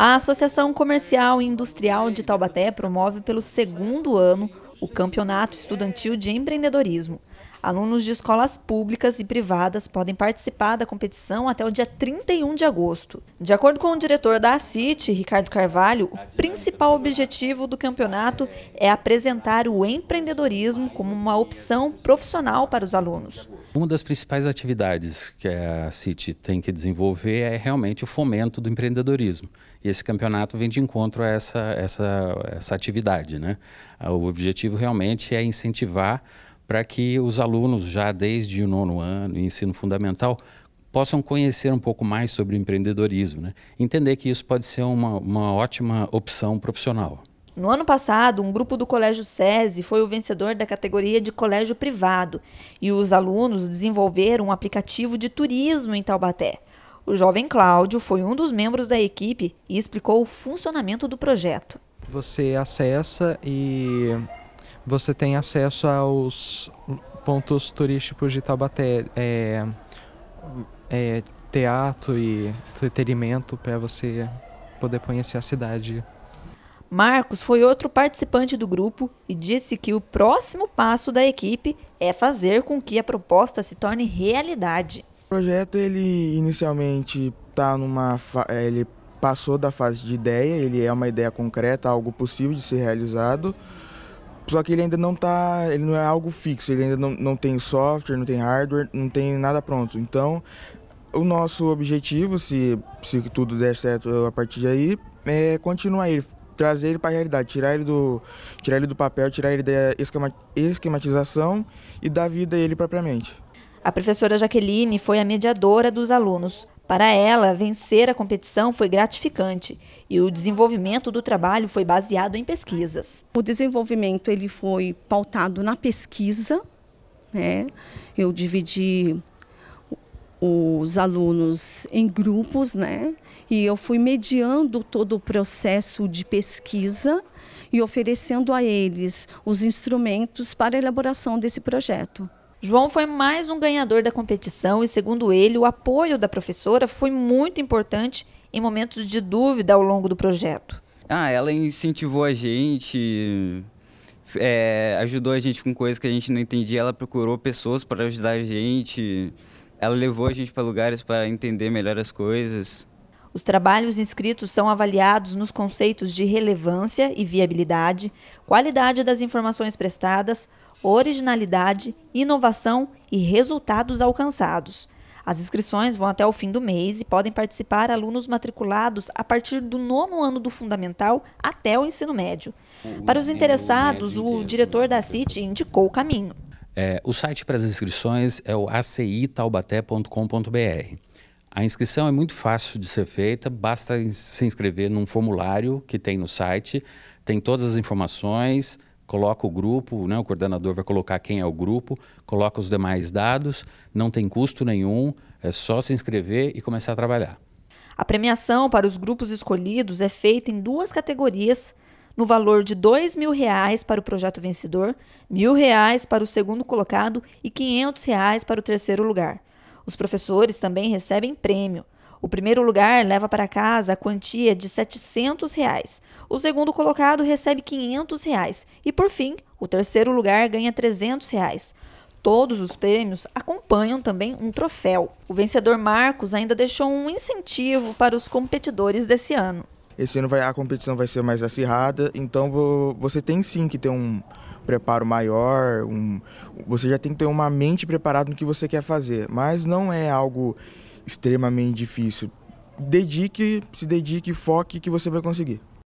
A Associação Comercial e Industrial de Taubaté promove pelo segundo ano o Campeonato Estudantil de Empreendedorismo. Alunos de escolas públicas e privadas podem participar da competição até o dia 31 de agosto. De acordo com o diretor da CIT, Ricardo Carvalho, o principal objetivo do campeonato é apresentar o empreendedorismo como uma opção profissional para os alunos. Uma das principais atividades que a City tem que desenvolver é realmente o fomento do empreendedorismo. E esse campeonato vem de encontro a essa, essa, essa atividade. Né? Ah, o objetivo realmente é incentivar para que os alunos, já desde o nono ano, ensino fundamental, possam conhecer um pouco mais sobre empreendedorismo, né? entender que isso pode ser uma, uma ótima opção profissional. No ano passado, um grupo do Colégio SESI foi o vencedor da categoria de colégio privado e os alunos desenvolveram um aplicativo de turismo em Taubaté. O jovem Cláudio foi um dos membros da equipe e explicou o funcionamento do projeto. Você acessa e você tem acesso aos pontos turísticos de Taubaté, é, é, teatro e entretenimento para você poder conhecer a cidade. Marcos foi outro participante do grupo e disse que o próximo passo da equipe é fazer com que a proposta se torne realidade. O projeto ele inicialmente tá numa é, ele passou da fase de ideia, ele é uma ideia concreta, algo possível de ser realizado. Só que ele ainda não tá, ele não é algo fixo, ele ainda não, não tem software, não tem hardware, não tem nada pronto. Então, o nosso objetivo, se, se tudo der certo a partir daí, é continuar ele, trazer ele para a realidade, tirar ele do, tirar ele do papel, tirar ele da esquematização e dar vida a ele propriamente. A professora Jaqueline foi a mediadora dos alunos. Para ela, vencer a competição foi gratificante e o desenvolvimento do trabalho foi baseado em pesquisas. O desenvolvimento ele foi pautado na pesquisa, né? Eu dividi os alunos em grupos, né? E eu fui mediando todo o processo de pesquisa e oferecendo a eles os instrumentos para a elaboração desse projeto. João foi mais um ganhador da competição e, segundo ele, o apoio da professora foi muito importante em momentos de dúvida ao longo do projeto. Ah, ela incentivou a gente, é, ajudou a gente com coisas que a gente não entendia, ela procurou pessoas para ajudar a gente. Ela levou a gente para lugares para entender melhor as coisas. Os trabalhos inscritos são avaliados nos conceitos de relevância e viabilidade, qualidade das informações prestadas, originalidade, inovação e resultados alcançados. As inscrições vão até o fim do mês e podem participar alunos matriculados a partir do nono ano do fundamental até o ensino médio. Para os interessados, o diretor né, da CIT indicou o caminho. É, o site para as inscrições é o acitaubaté.com.br. A inscrição é muito fácil de ser feita, basta se inscrever num formulário que tem no site, tem todas as informações, coloca o grupo, né, o coordenador vai colocar quem é o grupo, coloca os demais dados, não tem custo nenhum, é só se inscrever e começar a trabalhar. A premiação para os grupos escolhidos é feita em duas categorias no valor de dois mil reais para o projeto vencedor, mil reais para o segundo colocado e quinhentos reais para o terceiro lugar. Os professores também recebem prêmio. O primeiro lugar leva para casa a quantia de R$ 700. Reais. O segundo colocado recebe R$ 500. Reais. E, por fim, o terceiro lugar ganha R$ 300. Reais. Todos os prêmios acompanham também um troféu. O vencedor Marcos ainda deixou um incentivo para os competidores desse ano. Esse ano vai, a competição vai ser mais acirrada, então você tem sim que ter um preparo maior, um, você já tem que ter uma mente preparada no que você quer fazer, mas não é algo extremamente difícil. Dedique, se dedique, foque que você vai conseguir.